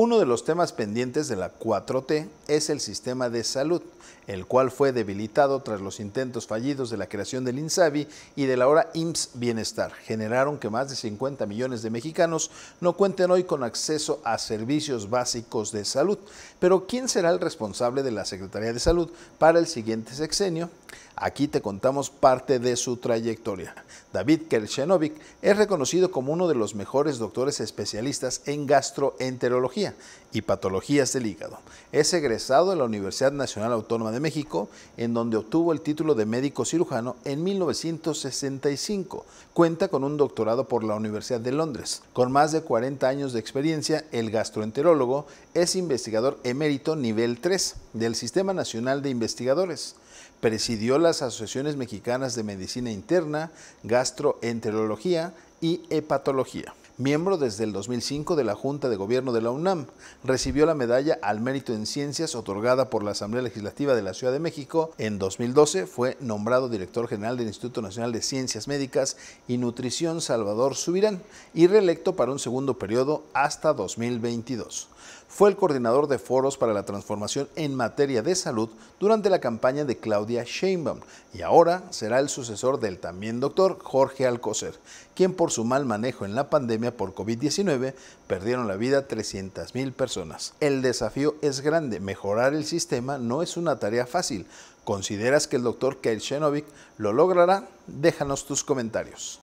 Uno de los temas pendientes de la 4T es el sistema de salud, el cual fue debilitado tras los intentos fallidos de la creación del INSABI y de la ahora IMSS Bienestar. Generaron que más de 50 millones de mexicanos no cuenten hoy con acceso a servicios básicos de salud. Pero ¿quién será el responsable de la Secretaría de Salud para el siguiente sexenio? Aquí te contamos parte de su trayectoria. David Kershenovic es reconocido como uno de los mejores doctores especialistas en gastroenterología y Patologías del Hígado. Es egresado de la Universidad Nacional Autónoma de México, en donde obtuvo el título de médico cirujano en 1965. Cuenta con un doctorado por la Universidad de Londres. Con más de 40 años de experiencia, el gastroenterólogo es investigador emérito nivel 3 del Sistema Nacional de Investigadores presidió las Asociaciones Mexicanas de Medicina Interna, Gastroenterología y Hepatología miembro desde el 2005 de la Junta de Gobierno de la UNAM, recibió la medalla al mérito en ciencias otorgada por la Asamblea Legislativa de la Ciudad de México. En 2012 fue nombrado director general del Instituto Nacional de Ciencias Médicas y Nutrición Salvador Subirán y reelecto para un segundo periodo hasta 2022 fue el coordinador de foros para la transformación en materia de salud durante la campaña de Claudia Sheinbaum y ahora será el sucesor del también doctor Jorge Alcocer, quien por su mal manejo en la pandemia por COVID-19 perdieron la vida 300.000 personas. El desafío es grande, mejorar el sistema no es una tarea fácil. ¿Consideras que el doctor Kyle lo logrará? Déjanos tus comentarios.